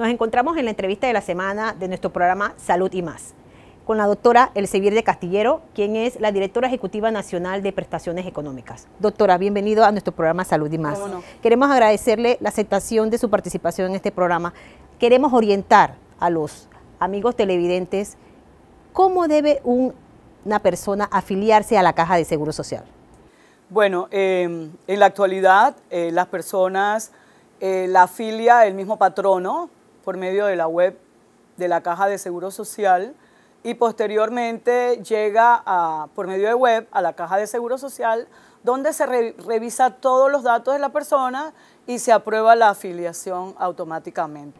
Nos encontramos en la entrevista de la semana de nuestro programa Salud y más con la doctora Elsevier de Castillero, quien es la directora ejecutiva nacional de prestaciones económicas. Doctora, bienvenido a nuestro programa Salud y más. Queremos agradecerle la aceptación de su participación en este programa. Queremos orientar a los amigos televidentes cómo debe una persona afiliarse a la caja de seguro social. Bueno, eh, en la actualidad eh, las personas eh, la afilia el mismo patrono por medio de la web de la Caja de Seguro Social y posteriormente llega a, por medio de web a la Caja de Seguro Social donde se revisa todos los datos de la persona y se aprueba la afiliación automáticamente.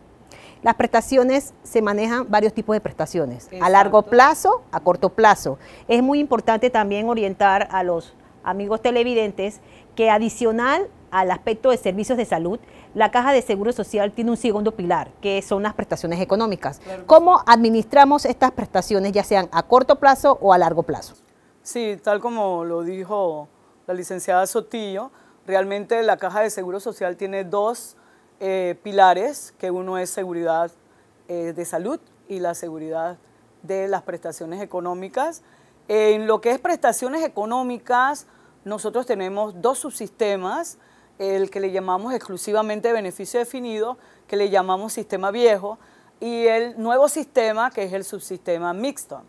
Las prestaciones se manejan varios tipos de prestaciones, a largo plazo, a corto plazo. Es muy importante también orientar a los amigos televidentes que adicional al aspecto de servicios de salud, la Caja de Seguro Social tiene un segundo pilar, que son las prestaciones económicas. ¿Cómo administramos estas prestaciones, ya sean a corto plazo o a largo plazo? Sí, tal como lo dijo la licenciada Sotillo, realmente la Caja de Seguro Social tiene dos eh, pilares, que uno es seguridad eh, de salud y la seguridad de las prestaciones económicas. En lo que es prestaciones económicas, nosotros tenemos dos subsistemas, el que le llamamos exclusivamente beneficio definido, que le llamamos sistema viejo, y el nuevo sistema que es el subsistema mixto.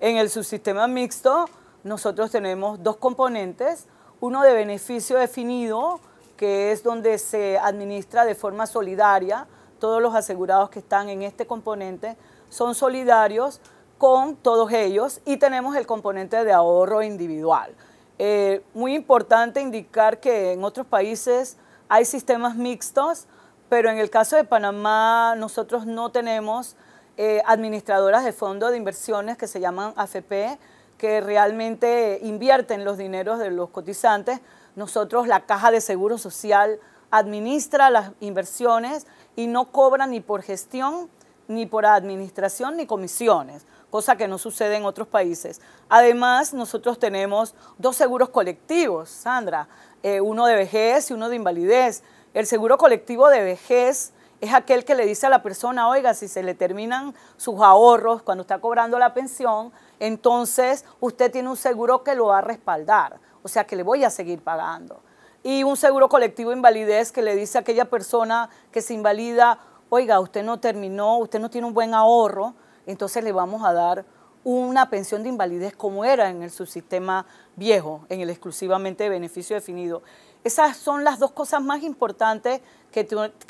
En el subsistema mixto nosotros tenemos dos componentes, uno de beneficio definido, que es donde se administra de forma solidaria, todos los asegurados que están en este componente son solidarios con todos ellos, y tenemos el componente de ahorro individual eh, muy importante indicar que en otros países hay sistemas mixtos, pero en el caso de Panamá nosotros no tenemos eh, administradoras de fondos de inversiones que se llaman AFP, que realmente invierten los dineros de los cotizantes. Nosotros, la Caja de Seguro Social, administra las inversiones y no cobra ni por gestión ni por administración ni comisiones, cosa que no sucede en otros países. Además, nosotros tenemos dos seguros colectivos, Sandra, eh, uno de vejez y uno de invalidez. El seguro colectivo de vejez es aquel que le dice a la persona, oiga, si se le terminan sus ahorros cuando está cobrando la pensión, entonces usted tiene un seguro que lo va a respaldar, o sea que le voy a seguir pagando. Y un seguro colectivo de invalidez que le dice a aquella persona que se invalida, oiga, usted no terminó, usted no tiene un buen ahorro, entonces le vamos a dar una pensión de invalidez como era en el subsistema viejo, en el exclusivamente de beneficio definido. Esas son las dos cosas más importantes que,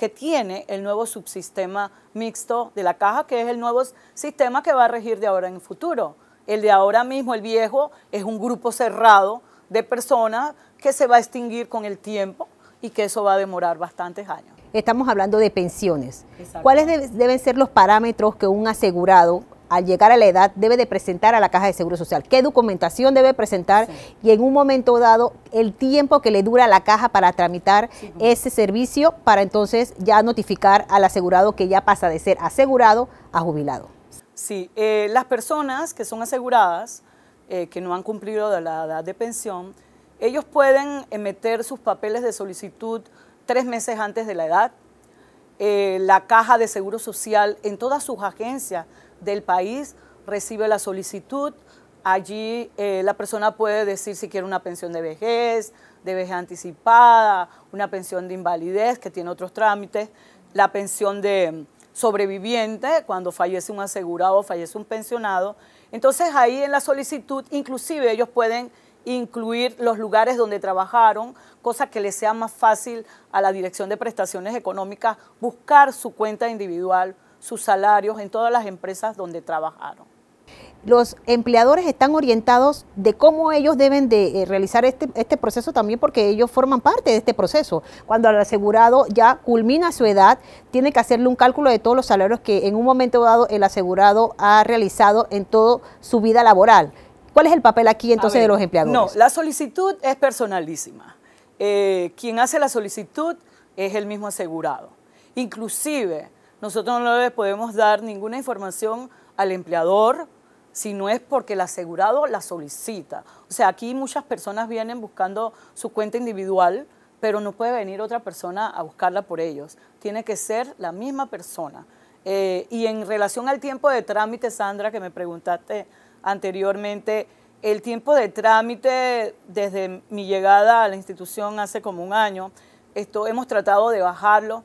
tiene el nuevo subsistema mixto de la caja, que es el nuevo sistema que va a regir de ahora en el futuro. El de ahora mismo, el viejo, es un grupo cerrado de personas que se va a extinguir con el tiempo y que eso va a demorar bastantes años estamos hablando de pensiones. ¿Cuáles deben ser los parámetros que un asegurado al llegar a la edad debe de presentar a la Caja de Seguro Social? ¿Qué documentación debe presentar? Y en un momento dado, el tiempo que le dura a la caja para tramitar ese servicio para entonces ya notificar al asegurado que ya pasa de ser asegurado a jubilado. Sí, eh, las personas que son aseguradas, eh, que no han cumplido la edad de pensión, ellos pueden emitir eh, sus papeles de solicitud tres meses antes de la edad. Eh, la Caja de Seguro Social en todas sus agencias del país recibe la solicitud. Allí eh, la persona puede decir si quiere una pensión de vejez, de vejez anticipada, una pensión de invalidez que tiene otros trámites, la pensión de sobreviviente cuando fallece un asegurado o fallece un pensionado. Entonces ahí en la solicitud inclusive ellos pueden incluir los lugares donde trabajaron, cosa que le sea más fácil a la Dirección de Prestaciones Económicas buscar su cuenta individual, sus salarios en todas las empresas donde trabajaron. Los empleadores están orientados de cómo ellos deben de eh, realizar este, este proceso también porque ellos forman parte de este proceso. Cuando el asegurado ya culmina su edad, tiene que hacerle un cálculo de todos los salarios que en un momento dado el asegurado ha realizado en toda su vida laboral ¿Cuál es el papel aquí entonces de los empleadores? No, la solicitud es personalísima. Eh, quien hace la solicitud es el mismo asegurado. Inclusive, nosotros no le podemos dar ninguna información al empleador si no es porque el asegurado la solicita. O sea, aquí muchas personas vienen buscando su cuenta individual, pero no puede venir otra persona a buscarla por ellos. Tiene que ser la misma persona. Eh, y en relación al tiempo de trámite, Sandra, que me preguntaste anteriormente. El tiempo de trámite desde mi llegada a la institución hace como un año, esto hemos tratado de bajarlo.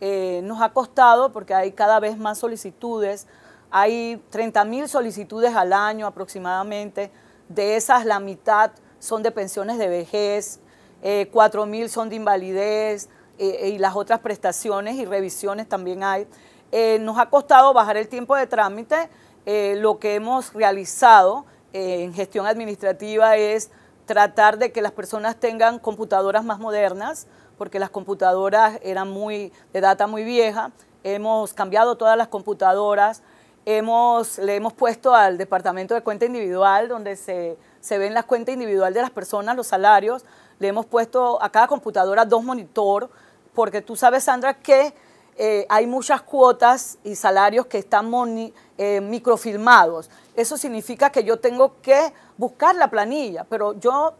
Eh, nos ha costado porque hay cada vez más solicitudes. Hay 30.000 solicitudes al año aproximadamente. De esas, la mitad son de pensiones de vejez, eh, 4.000 son de invalidez eh, y las otras prestaciones y revisiones también hay. Eh, nos ha costado bajar el tiempo de trámite eh, lo que hemos realizado eh, en gestión administrativa es tratar de que las personas tengan computadoras más modernas, porque las computadoras eran muy de data muy vieja. Hemos cambiado todas las computadoras, le hemos puesto al departamento de cuenta individual, donde se, ven las cuentas individuales de las personas, los salarios, le hemos puesto a cada computadora dos monitores, porque tú sabes, Sandra, que eh, hay muchas cuotas y salarios que están eh, microfilmados. Eso significa que yo tengo que buscar la planilla, pero yo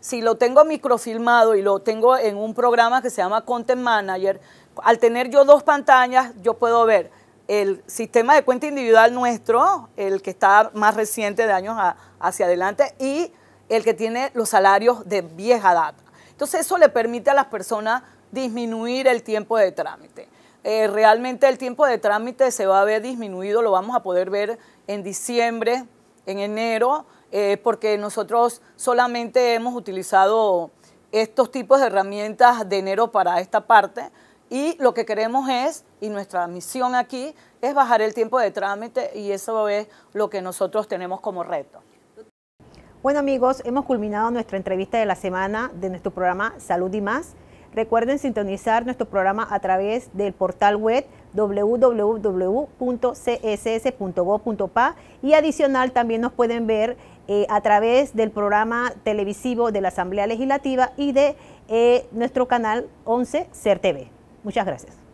si lo tengo microfilmado y lo tengo en un programa que se llama Content Manager, al tener yo dos pantallas, yo puedo ver el sistema de cuenta individual nuestro, el que está más reciente de años hacia adelante, y el que tiene los salarios de vieja data. Entonces eso le permite a las personas disminuir el tiempo de trámite. Eh, realmente el tiempo de trámite se va a ver disminuido, lo vamos a poder ver en diciembre, en enero, eh, porque nosotros solamente hemos utilizado estos tipos de herramientas de enero para esta parte y lo que queremos es, y nuestra misión aquí, es bajar el tiempo de trámite y eso es lo que nosotros tenemos como reto. Bueno amigos, hemos culminado nuestra entrevista de la semana de nuestro programa Salud y más. Recuerden sintonizar nuestro programa a través del portal web www.css.gov.pa y adicional también nos pueden ver eh, a través del programa televisivo de la Asamblea Legislativa y de eh, nuestro canal 11 CERTV. Muchas gracias.